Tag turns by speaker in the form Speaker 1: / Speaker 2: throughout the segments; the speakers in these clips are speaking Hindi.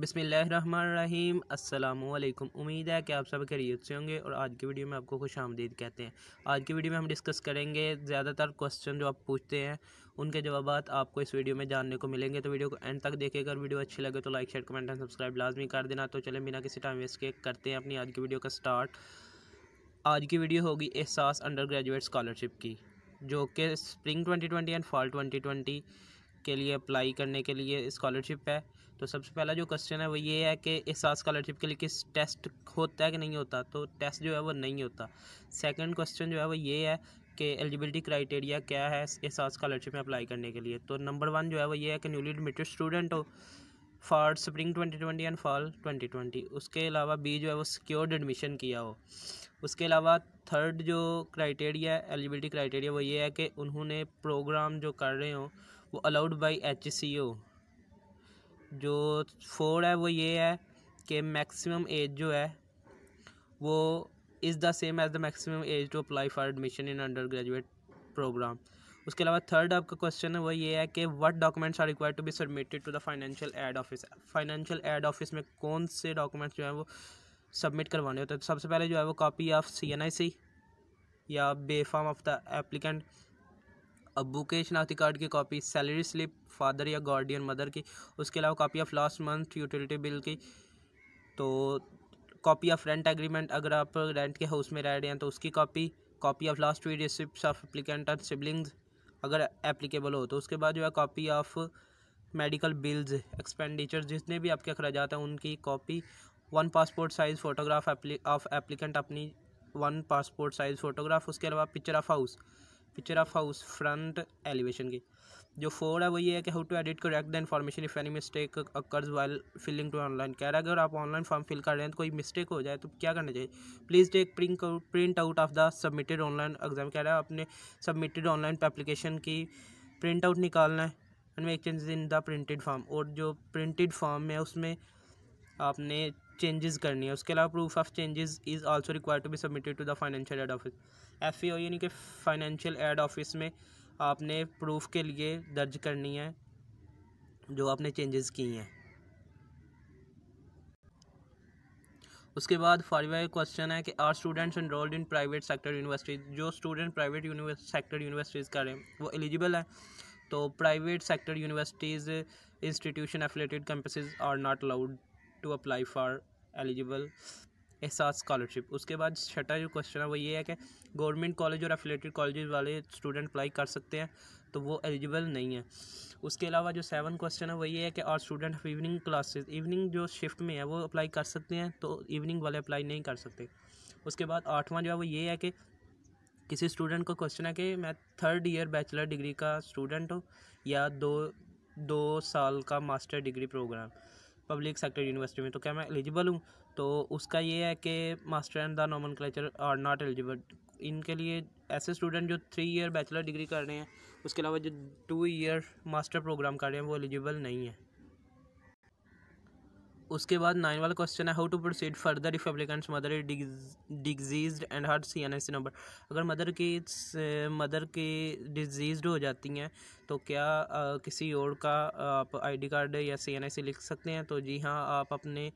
Speaker 1: बसमीम अल्लाम उम्मीद है कि आप सब खरीद से होंगे और आज की वीडियो में आपको खुश आमदीद कहते हैं आज की वीडियो में हम डिस्कस करेंगे ज़्यादातर क्वेश्चन जो आप पूछते हैं उनके जवाब आपको इस वीडियो में जानने को मिलेंगे तो वीडियो को एंड तक देखिए अगर वीडियो अच्छी लगे तो like share comment and subscribe लाजमी कर देना तो चले बिना किसी टाइम वेस्ट के करते हैं अपनी आज की वीडियो का स्टार्ट आज की वीडियो होगी एहसास अंडर ग्रेजुएट स्कॉलरशिप की जो कि spring twenty and fall twenty के लिए अप्लाई करने के लिए स्कॉलरशिप है तो सबसे पहला जो क्वेश्चन है वो ये है कि एहसास स्कॉलरशिप के लिए किस टेस्ट होता है कि नहीं होता तो टेस्ट जो है वो नहीं होता सेकंड क्वेश्चन जो है वो ये है कि एलिजिबिलिटी क्राइटेरिया क्या है एहसास स्कॉलरशिप में अप्लाई करने के लिए तो नंबर वन जो है वो ये है कि न्यूली एडमिटेड स्टूडेंट हो for spring twenty twenty and fall twenty उसके अलावा बी जो है वो सिक्योर्ड एडमिशन किया हो उसके अलावा थर्ड जो क्राइटेरिया एलिजिबिलिटी क्राइटेरिया वो ये है कि उन्होंने प्रोग्राम जो कर रहे हों वो allowed by H C O जो फोर है वो ये है कि मैक्सिमम एज जो है वो is the same as the maximum age to apply for admission in undergraduate program उसके अलावा थर्ड आपका क्वेश्चन है वो ये है कि what documents are required to be submitted to the financial aid office financial aid office में कौन से डॉक्यूमेंट्स जो है वो सबमिट करवाने होते हैं तो सबसे पहले जो है वो copy of C N I C या बेफाम ऑफ द एप्लीकेंट अबू के शनाख्ती कार्ड की कॉपी सैलरी स्लिप फादर या गार्डियन मदर की उसके अलावा copy of last month utility bill की तो कॉपी ऑफ रेंट एग्रीमेंट अगर आप रेंट के हाउस में रह रहे हैं तो उसकी copy copy of last fee receipt of applicant और सिबलिंग्स अगर एप्लीकेबल हो तो उसके बाद जो है copy of medical bills expenditure जितने भी आपके अखराज हैं उनकी copy one passport size photograph of applicant अपनी वन पासपोर्ट साइज़ फ़ोटोग्राफ उसके अलावा picture of house picture of house front elevation की जो फोर है वो ये है कि how to edit correct the information if any mistake occurs while filling to online कह रहा है अगर आप ऑनलाइन फॉर्म फिल कर रहे हैं तो कोई मिस्टेक हो जाए तो क्या करना चाहिए please take print print out of the submitted online exam कह रहा है आपने सबमिटेड ऑनलाइन एप्लीकेशन की प्रिंट आउट निकालना है and make change in the printed form और जो प्रिंटेड फॉर्म है उसमें आपने चेंजेस करनी है उसके अलावा proof of changes is also required to be submitted to the financial aid office F E यानी कि फाइनेंशियल एड ऑफिस में आपने प्रूफ के लिए दर्ज करनी है जो आपने चेंजेस की हैं उसके बाद फाइवा क्वेश्चन है कि are students enrolled in private sector universities जो स्टूडेंट प्राइवेट सेक्टर यूनिवर्सिटीज़ का रहे हैं वो एलिजिबल हैं तो private sector universities institution affiliated campuses are not allowed to apply for eligible Ehsaas scholarship उसके बाद छठा जो क्वेश्चन है वो ये है कि गवर्नमेंट कॉलेज और एफिलेटेड कॉलेज वाले स्टूडेंट अप्लाई कर सकते हैं तो वो एलिजिबल नहीं है उसके अलावा जो सेवन क्वेश्चन है वो ये है कि और स्टूडेंट इवनिंग क्लासेस इवनिंग जो शिफ्ट में है वो अप्लाई कर सकते हैं तो इवनिंग वाले अप्लाई नहीं कर सकते उसके बाद आठवां जो है वो ये है कि किसी स्टूडेंट को क्वेश्चन है कि मैं थर्ड ईयर बैचलर डिग्री का स्टूडेंट हूँ या दो दो साल का master degree program public sector university में तो क्या मैं एलिजिबल हूँ तो उसका ये है कि मास्टर एंड द नॉमन कल्चर आर नॉट एलिजिबल इनके लिए ऐसे स्टूडेंट जो थ्री ईयर बैचलर डिग्री कर रहे हैं उसके अलावा जो टू ईयर मास्टर प्रोग्राम कर रहे हैं वो एलिजिबल नहीं है उसके बाद नाइन वाला क्वेश्चन है how to proceed further if applicants mother deceased and heart C N S number अगर मदर की मदर की डिजीज हो जाती हैं तो क्या आ, uh, किसी और का आप आईडी कार्ड या सी एन लिख सकते हैं तो जी हाँ आप अपने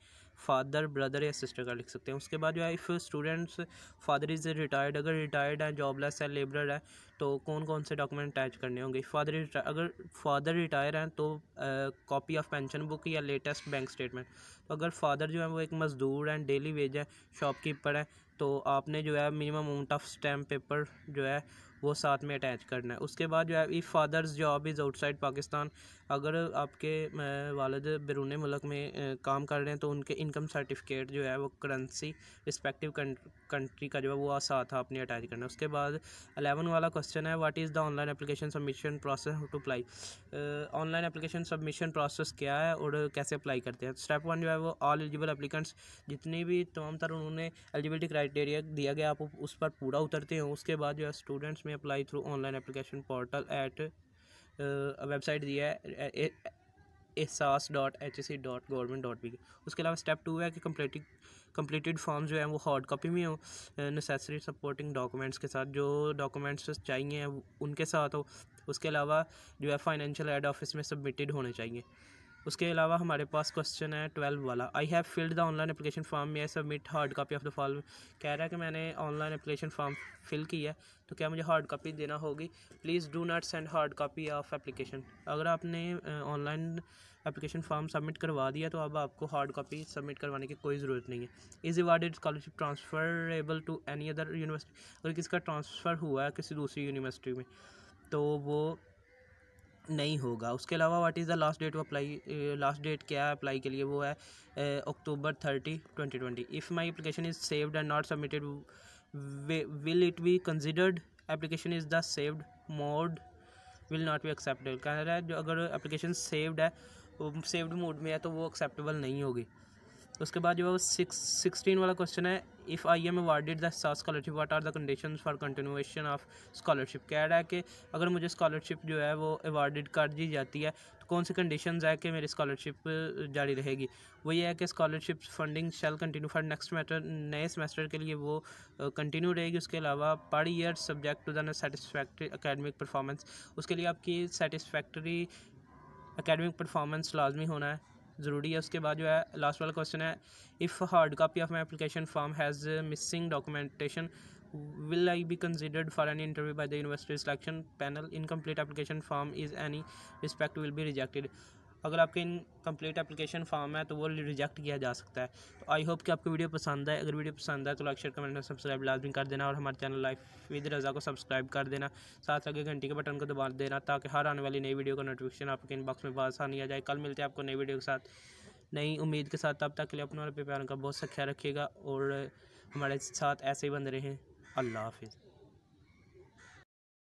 Speaker 1: फादर ब्रदर या सिस्टर का लिख सकते हैं उसके बाद जो है if students father is retired अगर रिटायर्ड है जॉबलेस है लेबर है तो कौन कौन से डॉक्यूमेंट अटैच करने होंगे फादर अगर फादर रिटायर हैं तो कॉपी ऑफ पेंशन बुक या लेटेस्ट बैंक स्टेटमेंट तो अगर फादर जो है वो एक मज़दूर हैं डेली वेज है शॉपकीपर हैं तो आपने जो है minimum amount of stamp paper जो है वो साथ में अटैच करना है उसके बाद जो है if fathers job is outside Pakistan अगर आपके वालद बैरून मुल्क में काम कर रहे हैं तो उनके इनकम सर्टिफिकेट जो है वो करेंसी रिस्पेक्टिव कंट्री का जो है वो साथ आपने अटैच करना है उसके बाद अलेवन वाला क्वेश्चन है what is the online application submission process how to apply online application submission process क्या है और कैसे अप्लाई करते हैं स्टेप वन जो है वो ऑल एलिजिबल अपलिकेंट्स जितनी भी तमाम तर उन्होंने एलिजिबिलिटी क्राइटेरिया दिया गया आप उस पर पूरा उतरते हैं उसके बाद जो है स्टूडेंट्स में में apply through online application portal at website दिया है Ehsaas dot H C dot government dot P उसके अलावा स्टेप टू है कि कम्प्लीटिंग कम्प्लीटेड फॉर्म जो है वो हार्ड कॉपी में हो नेसेसरी सपोर्टिंग डॉक्यूमेंट्स के साथ जो डॉक्यूमेंट्स चाहिए उनके साथ हो उसके अलावा जो है फाइनेंशियल एड ऑफिस में सबमिटेड होने चाहिए उसके अलावा हमारे पास क्वेश्चन है ट्वेल्व वाला I have filled the online application form में submit hard copy of the form कह रहा है कि मैंने ऑनलाइन एप्लीकेशन फॉर्म फिल की है तो क्या मुझे हार्ड कापी देना होगी please do not send hard copy of application अगर आपने ऑनलाइन एप्लीकेशन फॉर्म सबमिट करवा दिया तो अब आपको हार्ड कापी सबमिट करवाने की कोई ज़रूरत नहीं है is awarded scholarship transferable to any other university अगर किसका ट्रांसफ़र हुआ है किसी दूसरी यूनिवर्सिटी में तो वो नहीं होगा उसके अलावा what is the last date to apply last date क्या है अप्लाई के लिए वो है October thirty twenty twenty if my application is saved and not submitted will it be considered application is the saved mode will not be accepted कह रहा है जो अगर एप्लीकेशन सेव्ड है सेव्ड मोड में है तो वो एक्सेप्टेबल नहीं होगी उसके बाद जो है वो सिक्स सिक्सटीन वाला क्वेश्चन है if I am awarded the scholarship what are the condition for continuation of scholarship कह रहा है कि अगर मुझे स्कॉलरशिप जो है वो अवार्डेड कर दी जाती है तो कौन सी कंडीशन है कि मेरी स्कॉलरशिप जारी रहेगी वो ये है कि scholarship funding shall continue for next matter नए सेमेस्टर के लिए वो कंटिन्यू रहेगी उसके अलावा per year subject to then satisfactory academic performance उसके लिए आपकी सेटिसफैक्ट्री अकेडमिक परफॉर्मेंस लाजमी होना है ज़रूरी है उसके बाद जो है लास्ट वाला क्वेश्चन है if hard copy of my application form has missing documentation will I be considered for any interview by the university selection panel incomplete application form is any respect will be rejected अगर आपके इन कंप्लीट एप्लीकेशन फॉर्म है तो वो रिजेक्ट किया जा सकता है तो आई होप कि आपको वीडियो पसंद है अगर वीडियो पसंद है तो लाइक शेयर कमेंट सब्सक्राइब लाजमी कर देना और हमारे चैनल लाइफ विद रज़ा को सब्सक्राइब कर देना साथ लगे घंटी के बटन को दबा देना ताकि हर आने वाली नई वीडियो का नोटिफिकेशन आपके इनबॉक्स में बहुत आसानी आ जाए कल मिलते हैं आपको नई वीडियो के साथ नई उम्मीद के साथ तब तक के लिए अपने और प्यारों का बहुत सा ख्याल रखिएगा और हमारे साथ ऐसे ही बंद हैं अल्लाह हाफिज़